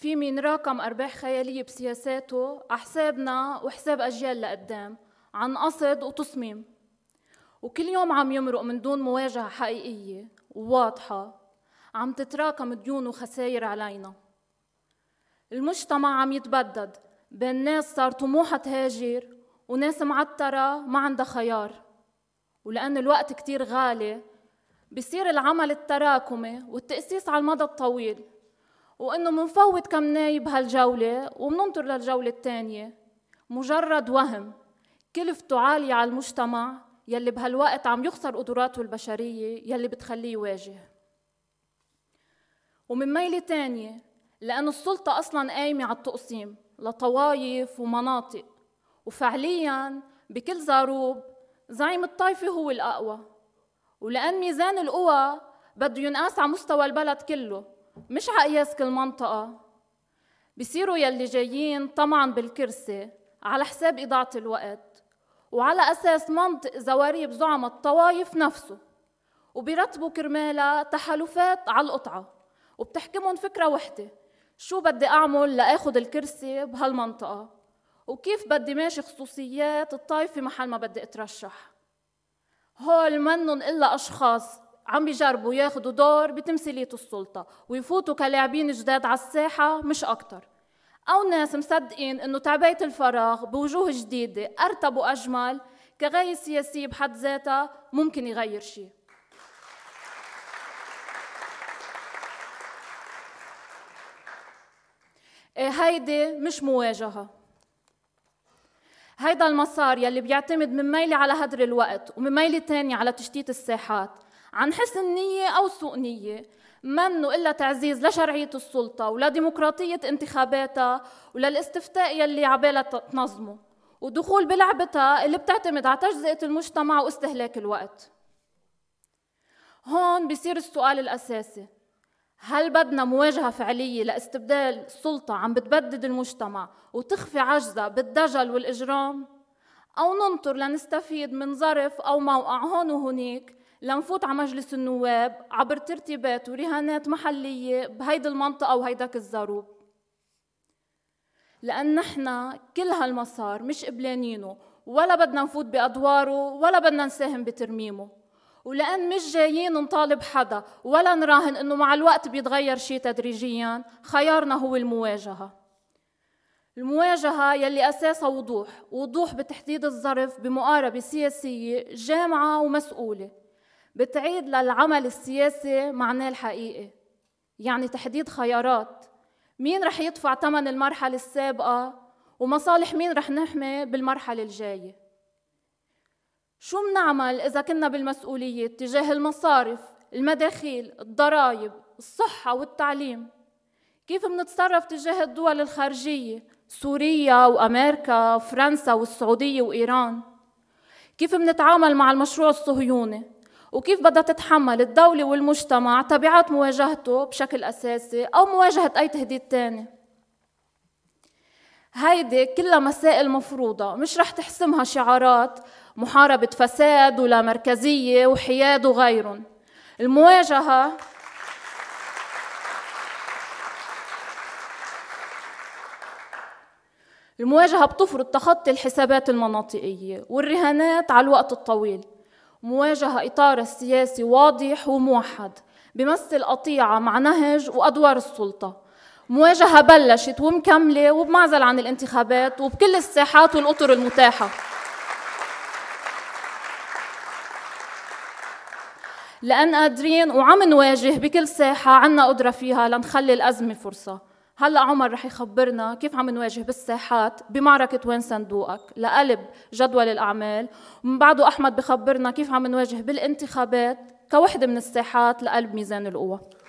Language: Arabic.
في من راكم أرباح خيالية بسياساته أحسابنا وحساب أجيال لقدام عن قصد وتصميم وكل يوم عم يمرق من دون مواجهة حقيقية وواضحة عم تتراكم ديون وخسائر علينا المجتمع عم يتبدد بين ناس صار طموحها تهاجر وناس معترة ما عندها خيار ولأن الوقت كتير غالي بصير العمل التراكمي والتأسيس على المدى الطويل وانه منفوت كم نايب هالجوله وبننطر للجوله الثانيه مجرد وهم كلفته عاليه على المجتمع يلي بهالوقت عم يخسر قدراته البشريه يلي بتخليه يواجه ومن ميله تانية لأن السلطة أصلا قايمة على التقسيم لطوائف ومناطق وفعليا بكل زاروب زعيم الطائفة هو الأقوى ولأن ميزان القوى بده ينقاس على مستوى البلد كله مش عقياس كل منطقة بصيروا يلي جايين طمعا بالكرسي على حساب إضاعة الوقت وعلى أساس منطق زواريب زعم الطوايف نفسه وبيرتبوا كرمالة تحالفات على القطعة وبتحكمهم فكرة وحدة شو بدي أعمل لآخذ الكرسي بهالمنطقة وكيف بدي ماشي خصوصيات الطائفة محل ما بدي أترشح هول منن إلا أشخاص عم بيجربوا ياخذوا دور بتمثيلية السلطة ويفوتوا كلاعبين جداد على الساحة مش أكتر أو ناس مصدقين إنه تعبئة الفراغ بوجوه جديدة أرتب وأجمل كغاية سياسية بحد ذاتها ممكن يغير شيء إيه، هيدي مش مواجهة هيدا المسار يلي بيعتمد من ميلة على هدر الوقت ومن ميلة تاني على تشتيت الساحات عن حسن نية أو سوء نية منه إلا تعزيز لشرعية السلطة ولديمقراطية انتخاباتها وللاستفتاء يلي عبالة تنظمه ودخول بلعبتها اللي بتعتمد على تجزئة المجتمع واستهلاك الوقت هون بصير السؤال الأساسي هل بدنا مواجهة فعلية لاستبدال السلطة عم بتبدد المجتمع وتخفي عجزها بالدجل والإجرام؟ أو ننطر لنستفيد من ظرف أو موقع هون وهنيك لنفوت على مجلس النواب عبر ترتيبات ورهانات محلية بهيدي المنطقة وهيداك الزروب لأن نحن كل هالمسار مش قبلانينه ولا بدنا نفوت بأدواره ولا بدنا نساهم بترميمه ولأن مش جايين نطالب حدا ولا نراهن إنه مع الوقت بيتغير شيء تدريجيا خيارنا هو المواجهة المواجهة يلي أساسها وضوح وضوح بتحديد الظرف بمقاربة سياسية جامعة ومسؤولة بتعيد للعمل السياسي معناه الحقيقي يعني تحديد خيارات مين رح يدفع ثمن المرحلة السابقة ومصالح مين رح نحمي بالمرحلة الجاية شو منعمل إذا كنا بالمسؤولية تجاه المصارف المداخيل الضرائب الصحة والتعليم كيف منتصرف تجاه الدول الخارجية سوريا وأمريكا وفرنسا والسعودية وإيران كيف منتعامل مع المشروع الصهيوني وكيف بدها تتحمل الدولة والمجتمع تبعات مواجهته بشكل أساسي أو مواجهة أي تهديد تاني هيدي كلها مسائل مفروضة مش رح تحسمها شعارات محاربة فساد ولا مركزية وحياد وغيرهم المواجهة المواجهة بتفرض تخطي الحسابات المناطقية والرهانات على الوقت الطويل مواجهة إطار السياسي واضح وموحد بمثل قطيعة مع نهج وأدوار السلطة مواجهة بلشت ومكملة وبمعزل عن الانتخابات وبكل الساحات والأطر المتاحة لأن قادرين وعم نواجه بكل ساحة عنا قدرة فيها لنخلي الأزمة فرصة هلا عمر رح يخبرنا كيف عم نواجه بالساحات بمعركه وين صندوقك لقلب جدول الاعمال ومن بعده احمد بخبرنا كيف عم نواجه بالانتخابات كوحده من الساحات لقلب ميزان القوى